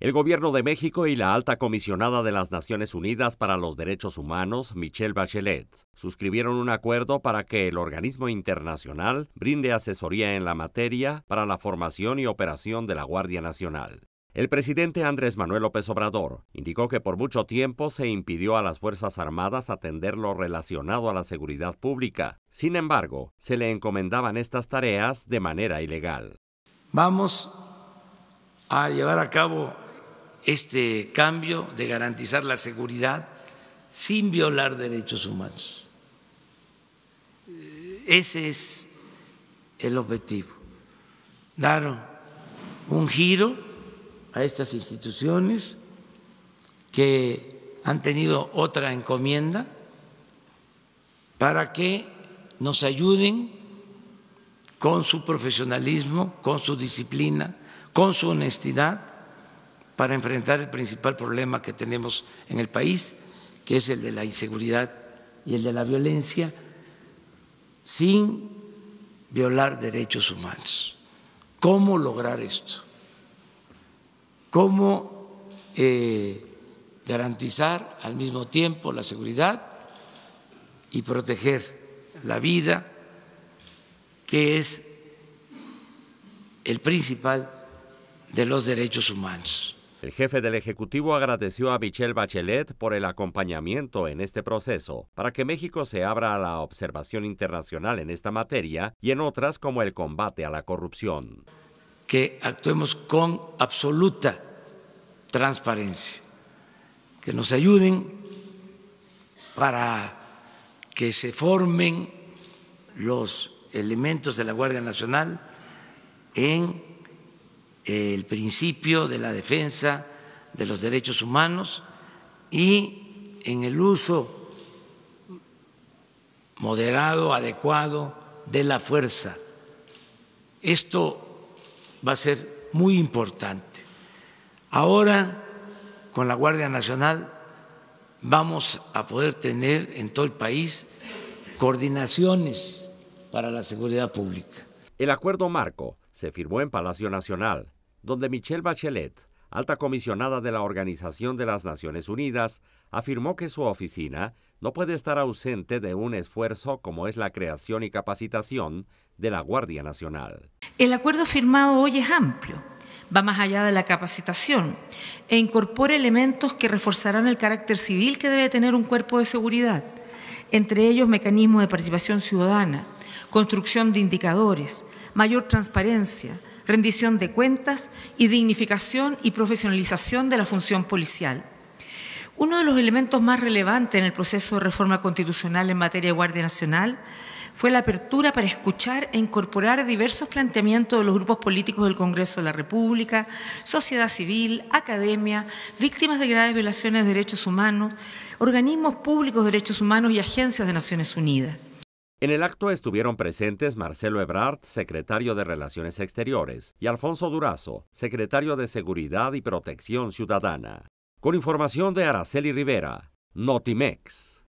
El gobierno de México y la alta comisionada de las Naciones Unidas para los Derechos Humanos, Michelle Bachelet, suscribieron un acuerdo para que el organismo internacional brinde asesoría en la materia para la formación y operación de la Guardia Nacional. El presidente Andrés Manuel López Obrador indicó que por mucho tiempo se impidió a las Fuerzas Armadas atender lo relacionado a la seguridad pública. Sin embargo, se le encomendaban estas tareas de manera ilegal. Vamos a llevar a cabo este cambio de garantizar la seguridad sin violar derechos humanos. Ese es el objetivo. Dar un giro a estas instituciones que han tenido otra encomienda para que nos ayuden con su profesionalismo, con su disciplina, con su honestidad para enfrentar el principal problema que tenemos en el país, que es el de la inseguridad y el de la violencia, sin violar derechos humanos. ¿Cómo lograr esto? ¿Cómo eh, garantizar al mismo tiempo la seguridad y proteger la vida, que es el principal de los derechos humanos? El jefe del Ejecutivo agradeció a Michelle Bachelet por el acompañamiento en este proceso para que México se abra a la observación internacional en esta materia y en otras como el combate a la corrupción. Que actuemos con absoluta transparencia, que nos ayuden para que se formen los elementos de la Guardia Nacional en el principio de la defensa de los derechos humanos y en el uso moderado, adecuado de la fuerza. Esto va a ser muy importante. Ahora, con la Guardia Nacional, vamos a poder tener en todo el país coordinaciones para la seguridad pública. El acuerdo marco se firmó en Palacio Nacional donde Michelle Bachelet, alta comisionada de la Organización de las Naciones Unidas, afirmó que su oficina no puede estar ausente de un esfuerzo como es la creación y capacitación de la Guardia Nacional. El acuerdo firmado hoy es amplio, va más allá de la capacitación e incorpora elementos que reforzarán el carácter civil que debe tener un cuerpo de seguridad, entre ellos mecanismos de participación ciudadana, construcción de indicadores, mayor transparencia, rendición de cuentas y dignificación y profesionalización de la función policial. Uno de los elementos más relevantes en el proceso de reforma constitucional en materia de Guardia Nacional fue la apertura para escuchar e incorporar diversos planteamientos de los grupos políticos del Congreso de la República, sociedad civil, academia, víctimas de graves violaciones de derechos humanos, organismos públicos de derechos humanos y agencias de Naciones Unidas. En el acto estuvieron presentes Marcelo Ebrard, secretario de Relaciones Exteriores, y Alfonso Durazo, secretario de Seguridad y Protección Ciudadana. Con información de Araceli Rivera, Notimex.